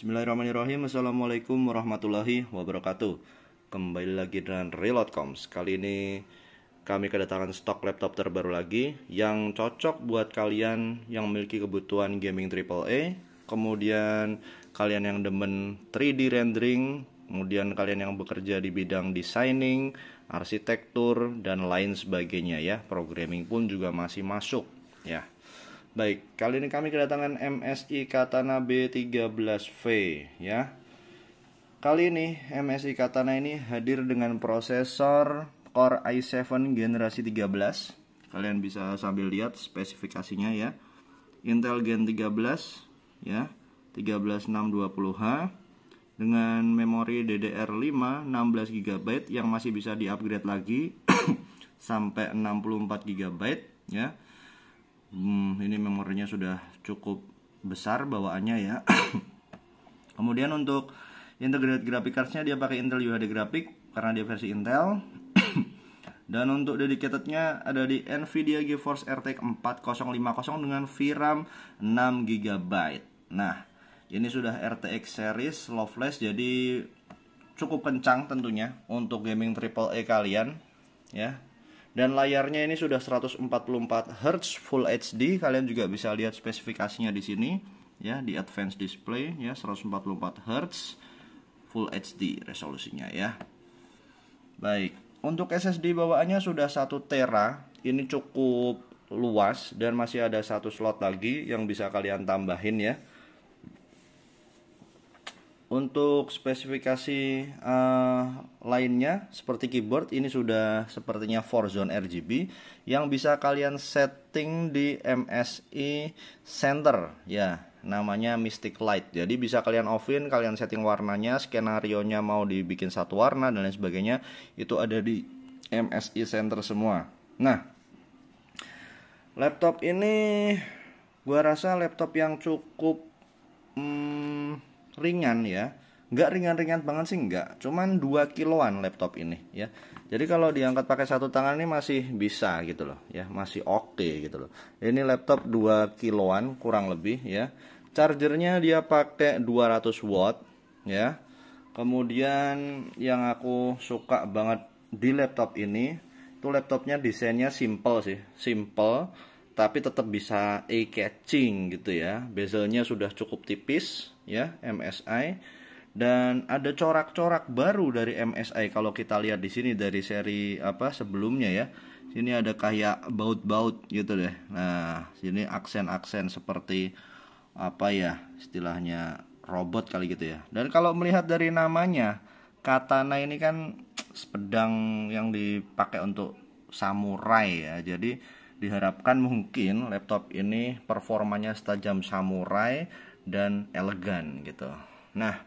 Bismillahirrahmanirrahim Assalamualaikum warahmatullahi wabarakatuh Kembali lagi dengan Reload.com Kali ini kami kedatangan stok laptop terbaru lagi Yang cocok buat kalian yang memiliki kebutuhan gaming AAA Kemudian kalian yang demen 3D rendering Kemudian kalian yang bekerja di bidang designing, arsitektur, dan lain sebagainya ya Programming pun juga masih masuk ya Baik, kali ini kami kedatangan MSI Katana B13V ya. Kali ini MSI Katana ini hadir dengan prosesor Core i7 generasi 13. Kalian bisa sambil lihat spesifikasinya ya. Intel Gen 13 ya, 13620H dengan memori DDR5 16 GB yang masih bisa di-upgrade lagi sampai 64 GB ya hmm, ini memorinya sudah cukup besar bawaannya ya kemudian untuk integrated graphic cardsnya dia pakai Intel UHD graphic karena dia versi Intel dan untuk dedicatednya ada di Nvidia GeForce RTX 4050 dengan VRAM 6GB nah ini sudah RTX series low flash jadi cukup kencang tentunya untuk gaming triple E kalian ya dan layarnya ini sudah 144 Hz Full HD kalian juga bisa lihat spesifikasinya di sini ya di advanced display ya 144 Hz Full HD resolusinya ya baik untuk SSD bawaannya sudah 1 tera ini cukup luas dan masih ada satu slot lagi yang bisa kalian tambahin ya untuk spesifikasi uh, lainnya seperti keyboard ini sudah sepertinya 4 zone RGB yang bisa kalian setting di MSI Center ya namanya Mystic Light. Jadi bisa kalian off in kalian setting warnanya, skenario-nya mau dibikin satu warna dan lain sebagainya itu ada di MSI Center semua. Nah, laptop ini gua rasa laptop yang cukup hmm, ringan ya nggak ringan-ringan banget sih nggak cuman 2 kiloan laptop ini ya jadi kalau diangkat pakai satu tangan ini masih bisa gitu loh ya masih oke okay gitu loh ini laptop 2 kiloan kurang lebih ya chargernya dia pakai 200 watt ya kemudian yang aku suka banget di laptop ini itu laptopnya desainnya simple sih simple tapi tetap bisa eye catching gitu ya. Bezelnya sudah cukup tipis ya MSI dan ada corak-corak baru dari MSI kalau kita lihat di sini dari seri apa sebelumnya ya. Sini ada kayak baut-baut gitu deh. Nah, sini aksen-aksen seperti apa ya istilahnya robot kali gitu ya. Dan kalau melihat dari namanya, katana ini kan pedang yang dipakai untuk samurai ya. Jadi Diharapkan mungkin laptop ini performanya setajam samurai dan elegan gitu. Nah,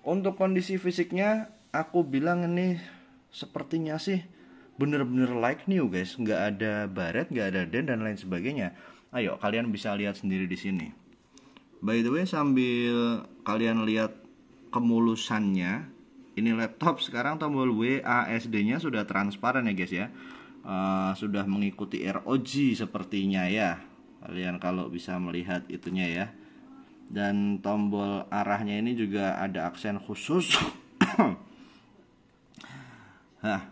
untuk kondisi fisiknya aku bilang ini sepertinya sih bener-bener like new guys, nggak ada baret, nggak ada dent dan lain sebagainya. Ayo kalian bisa lihat sendiri di sini. By the way sambil kalian lihat kemulusannya, ini laptop sekarang tombol WASD-nya sudah transparan ya guys ya Eh, sudah mengikuti ROG sepertinya ya kalian kalau bisa melihat itunya ya dan tombol arahnya ini juga ada aksen khusus Hah.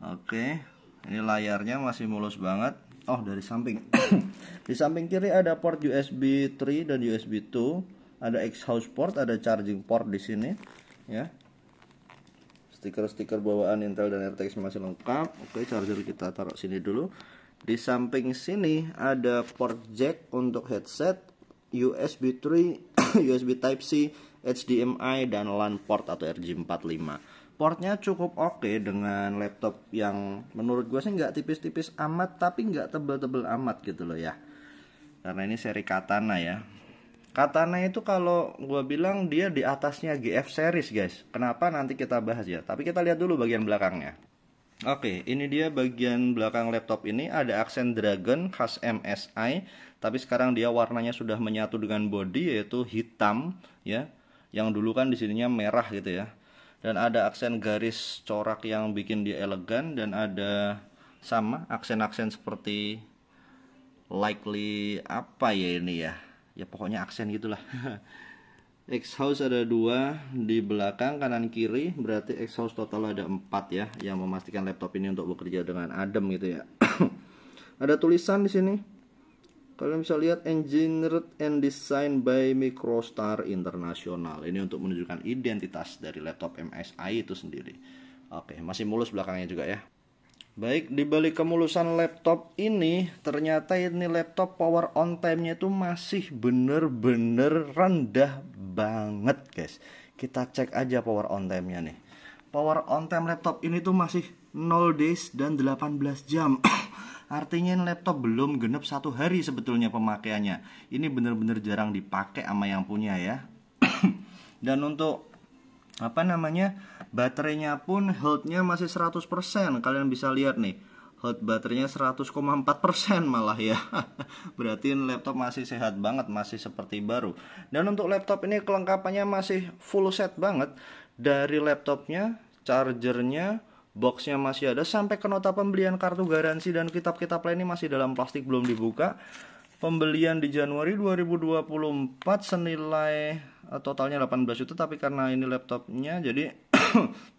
oke ini layarnya masih mulus banget oh dari samping di samping kiri ada port USB 3 dan USB 2 ada ex-house port ada charging port di sini ya stiker-stiker bawaan Intel dan RTX masih lengkap oke charger kita taruh sini dulu di samping sini ada port jack untuk headset USB 3 USB Type C HDMI dan LAN port atau RJ45 portnya cukup oke okay dengan laptop yang menurut gue sih nggak tipis-tipis amat tapi nggak tebel-tebel amat gitu loh ya karena ini seri Katana ya Katana itu kalau gue bilang dia di atasnya GF series guys. Kenapa nanti kita bahas ya. Tapi kita lihat dulu bagian belakangnya. Oke, ini dia bagian belakang laptop ini ada aksen dragon khas MSI, tapi sekarang dia warnanya sudah menyatu dengan body yaitu hitam ya. Yang dulu kan di merah gitu ya. Dan ada aksen garis corak yang bikin dia elegan dan ada sama aksen-aksen seperti likely apa ya ini ya ya pokoknya aksen gitulah exhaust ada dua di belakang kanan kiri berarti exhaust total ada empat ya yang memastikan laptop ini untuk bekerja dengan adem gitu ya ada tulisan di sini kalian bisa lihat engineered and designed by Microstar International ini untuk menunjukkan identitas dari laptop MSI itu sendiri oke masih mulus belakangnya juga ya Baik, di balik kemulusan laptop ini, ternyata ini laptop power on time-nya itu masih bener-bener rendah banget, guys. Kita cek aja power on time-nya nih. Power on time laptop ini tuh masih 0 days dan 18 jam. Artinya ini laptop belum genep satu hari sebetulnya pemakaiannya. Ini bener-bener jarang dipakai sama yang punya ya. dan untuk apa namanya baterainya pun holdnya masih 100% kalian bisa lihat nih hold baterainya 100,4% malah ya berarti laptop masih sehat banget masih seperti baru dan untuk laptop ini kelengkapannya masih full set banget dari laptopnya chargernya boxnya masih ada sampai ke nota pembelian kartu garansi dan kitab-kitab lainnya masih dalam plastik belum dibuka pembelian di Januari 2024 senilai eh, totalnya 18 juta tapi karena ini laptopnya jadi 17,5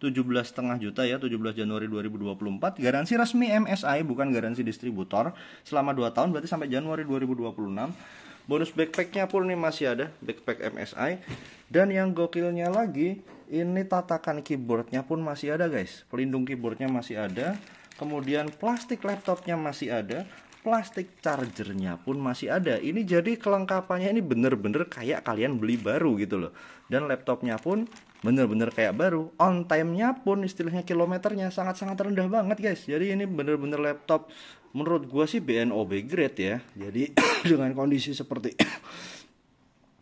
juta ya 17 Januari 2024 garansi resmi MSI bukan garansi distributor selama 2 tahun berarti sampai Januari 2026 bonus backpacknya pun ini masih ada backpack MSI dan yang gokilnya lagi ini tatakan keyboardnya pun masih ada guys pelindung keyboardnya masih ada kemudian plastik laptopnya masih ada plastik chargernya pun masih ada ini jadi kelengkapannya ini bener-bener kayak kalian beli baru gitu loh dan laptopnya pun bener-bener kayak baru on time-nya pun istilahnya kilometernya sangat-sangat rendah banget guys jadi ini bener-bener laptop menurut gua sih BNOB grade ya jadi dengan kondisi seperti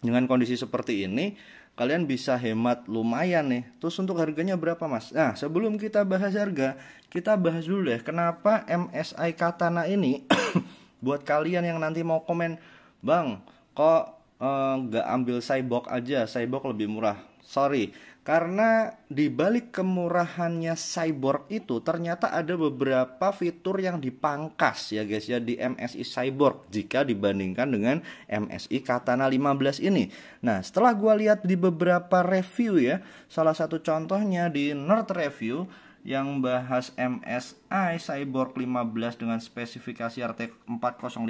dengan kondisi seperti ini kalian bisa hemat lumayan nih. Terus untuk harganya berapa mas? Nah sebelum kita bahas harga, kita bahas dulu deh kenapa MSI Katana ini buat kalian yang nanti mau komen, bang, kok eh, nggak eh, ambil cyborg aja, cyborg lebih murah. Sorry, karena di balik kemurahannya Cyborg itu ternyata ada beberapa fitur yang dipangkas ya guys ya di MSI Cyborg jika dibandingkan dengan MSI Katana 15 ini. Nah, setelah gue lihat di beberapa review ya, salah satu contohnya di Nerd Review yang bahas MSI Cyborg 15 dengan spesifikasi RTX 4050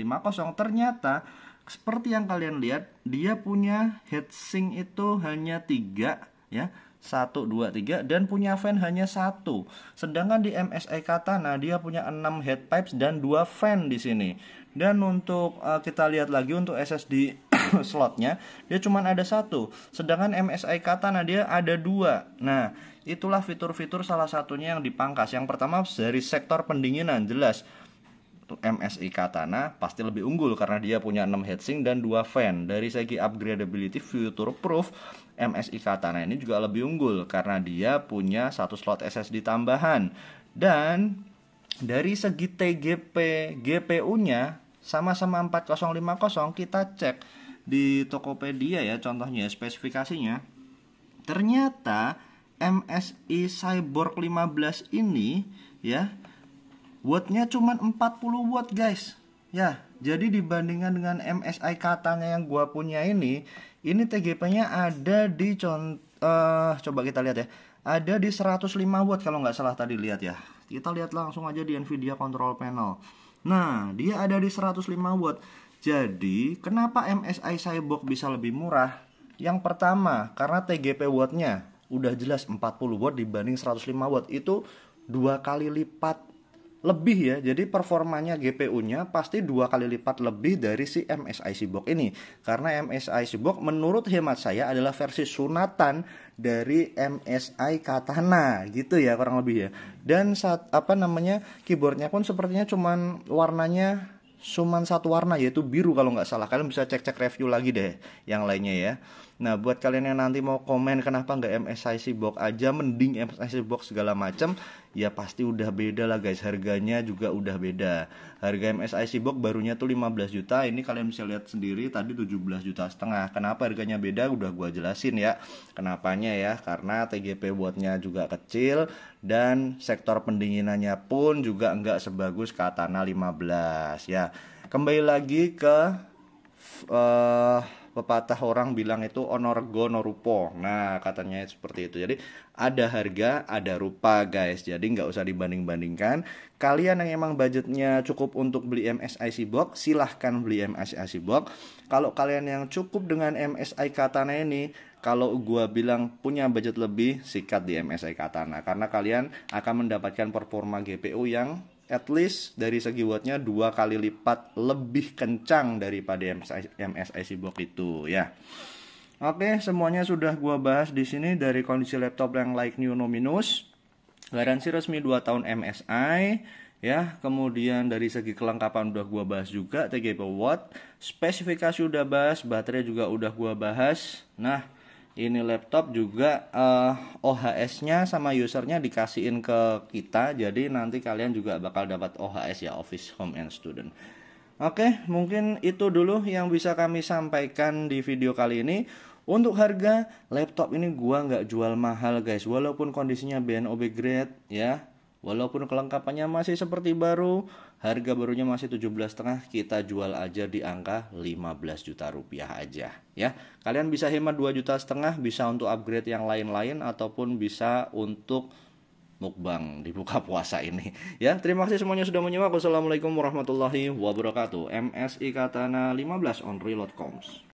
ternyata seperti yang kalian lihat, dia punya heatsink itu hanya tiga ya. satu dua tiga dan punya fan hanya satu. Sedangkan di MSI Katana dia punya enam head pipes dan dua fan di sini. Dan untuk uh, kita lihat lagi untuk SSD slotnya dia cuma ada satu sedangkan MSI Katana dia ada dua nah itulah fitur-fitur salah satunya yang dipangkas yang pertama dari sektor pendinginan jelas MSI Katana pasti lebih unggul karena dia punya 6 heatsink dan 2 fan. Dari segi upgradability future proof, MSI Katana ini juga lebih unggul karena dia punya satu slot SSD tambahan. Dan dari segi TGP GPU-nya sama-sama 4050 kita cek di Tokopedia ya contohnya spesifikasinya. Ternyata MSI Cyborg 15 ini ya Wattnya cuma 40 watt guys. Ya, jadi dibandingkan dengan MSI katanya yang gua punya ini, ini TGP-nya ada di contoh eh, uh, coba kita lihat ya. Ada di 105 watt kalau nggak salah tadi lihat ya. Kita lihat langsung aja di Nvidia control panel. Nah, dia ada di 105 watt. Jadi, kenapa MSI Cyborg bisa lebih murah? Yang pertama, karena TGP wattnya udah jelas 40 watt dibanding 105 watt. Itu dua kali lipat lebih ya jadi performanya GPU-nya pasti dua kali lipat lebih dari si MSI Cyborg ini karena MSI Cyborg menurut hemat saya adalah versi sunatan dari MSI Katana gitu ya kurang lebih ya dan saat apa namanya keyboardnya pun sepertinya cuman warnanya cuman satu warna yaitu biru kalau nggak salah kalian bisa cek cek review lagi deh yang lainnya ya Nah, buat kalian yang nanti mau komen kenapa nggak MSIC box aja, mending MSIC box segala macam, ya pasti udah beda lah guys, harganya juga udah beda. Harga MSIC box barunya tuh 15 juta, ini kalian bisa lihat sendiri tadi 17 juta setengah. Kenapa harganya beda udah gua jelasin ya. Kenapanya ya, karena TGP buatnya juga kecil dan sektor pendinginannya pun juga nggak sebagus Katana 15 ya. Kembali lagi ke uh, pepatah orang bilang itu no rupo, Nah, katanya seperti itu. Jadi ada harga, ada rupa, guys. Jadi nggak usah dibanding-bandingkan. Kalian yang emang budgetnya cukup untuk beli msi box, silahkan beli msi box. Kalau kalian yang cukup dengan MSI Katana ini, kalau gua bilang punya budget lebih, sikat di MSI Katana karena kalian akan mendapatkan performa GPU yang at least dari segi wattnya dua kali lipat lebih kencang daripada MSI, MSI box itu ya. Oke, semuanya sudah gua bahas di sini dari kondisi laptop yang like new nominus, Garansi resmi 2 tahun MSI ya. Kemudian dari segi kelengkapan udah gua bahas juga TGP watt, spesifikasi udah bahas, baterai juga udah gua bahas. Nah, ini laptop juga uh, eh, OHS-nya sama usernya dikasihin ke kita jadi nanti kalian juga bakal dapat OHS ya Office Home and Student oke mungkin itu dulu yang bisa kami sampaikan di video kali ini untuk harga laptop ini gua nggak jual mahal guys walaupun kondisinya BNOB grade ya Walaupun kelengkapannya masih seperti baru, harga barunya masih 17,5 kita jual aja di angka 15 juta rupiah aja ya. Kalian bisa hemat 2 juta setengah bisa untuk upgrade yang lain-lain ataupun bisa untuk mukbang di buka puasa ini. Ya, terima kasih semuanya sudah menyimak. Wassalamualaikum warahmatullahi wabarakatuh. MSI Katana 15 on Reload Coms.